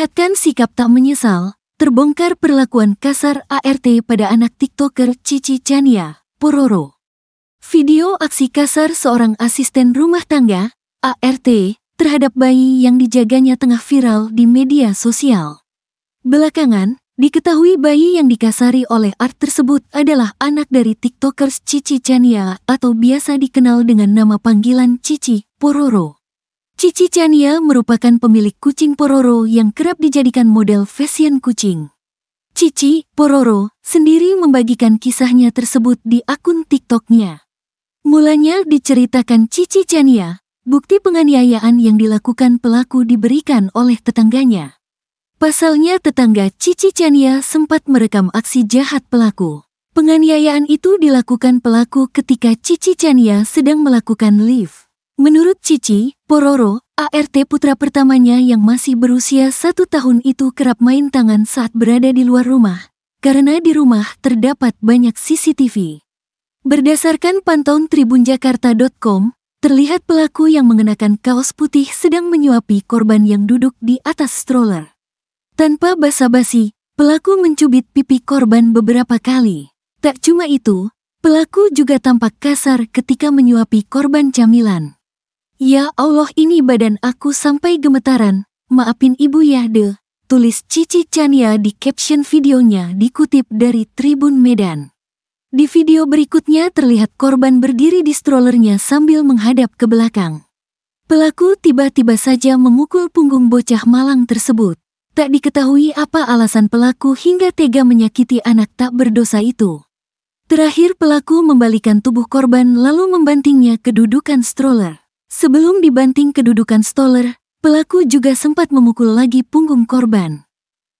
Memperlihatkan sikap tak menyesal, terbongkar perlakuan kasar ART pada anak TikToker Cici Chania, Pororo. Video aksi kasar seorang asisten rumah tangga, ART, terhadap bayi yang dijaganya tengah viral di media sosial. Belakangan, diketahui bayi yang dikasari oleh art tersebut adalah anak dari TikTokers Cici Chania atau biasa dikenal dengan nama panggilan Cici Pororo. Cici Chania merupakan pemilik kucing Pororo yang kerap dijadikan model fashion kucing. Cici, Pororo, sendiri membagikan kisahnya tersebut di akun TikToknya. Mulanya diceritakan Cici Chania, bukti penganiayaan yang dilakukan pelaku diberikan oleh tetangganya. Pasalnya tetangga Cici Chania sempat merekam aksi jahat pelaku. Penganiayaan itu dilakukan pelaku ketika Cici Chania sedang melakukan lift. Menurut Cici, Pororo, ART putra pertamanya yang masih berusia satu tahun itu kerap main tangan saat berada di luar rumah, karena di rumah terdapat banyak CCTV. Berdasarkan pantauan tribunjakarta.com, terlihat pelaku yang mengenakan kaos putih sedang menyuapi korban yang duduk di atas stroller. Tanpa basa-basi, pelaku mencubit pipi korban beberapa kali. Tak cuma itu, pelaku juga tampak kasar ketika menyuapi korban camilan. Ya Allah ini badan aku sampai gemetaran, maafin Ibu ya de. tulis Cici Chania di caption videonya dikutip dari Tribun Medan. Di video berikutnya terlihat korban berdiri di strollernya sambil menghadap ke belakang. Pelaku tiba-tiba saja memukul punggung bocah malang tersebut. Tak diketahui apa alasan pelaku hingga tega menyakiti anak tak berdosa itu. Terakhir pelaku membalikan tubuh korban lalu membantingnya ke dudukan stroller. Sebelum dibanting kedudukan Stoller, pelaku juga sempat memukul lagi punggung korban.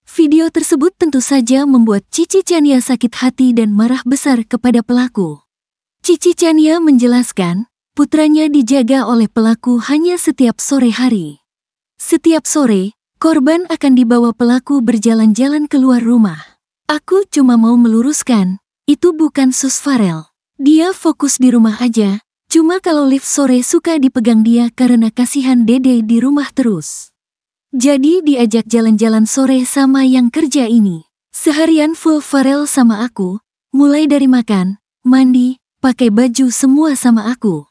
Video tersebut tentu saja membuat Cici Chania sakit hati dan marah besar kepada pelaku. Cici Chania menjelaskan, putranya dijaga oleh pelaku hanya setiap sore hari. Setiap sore, korban akan dibawa pelaku berjalan-jalan keluar rumah. Aku cuma mau meluruskan, itu bukan Sus Dia fokus di rumah aja, Cuma kalau lift sore suka dipegang dia karena kasihan Dede di rumah terus. Jadi diajak jalan-jalan sore sama yang kerja ini. Seharian full Farel sama aku, mulai dari makan, mandi, pakai baju semua sama aku.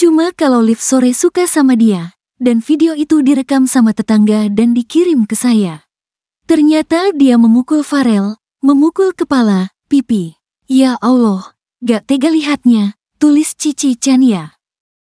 Cuma kalau lift sore suka sama dia, dan video itu direkam sama tetangga dan dikirim ke saya. Ternyata dia memukul Farel, memukul kepala, pipi. Ya Allah, gak tega lihatnya, Tulis Cici Chania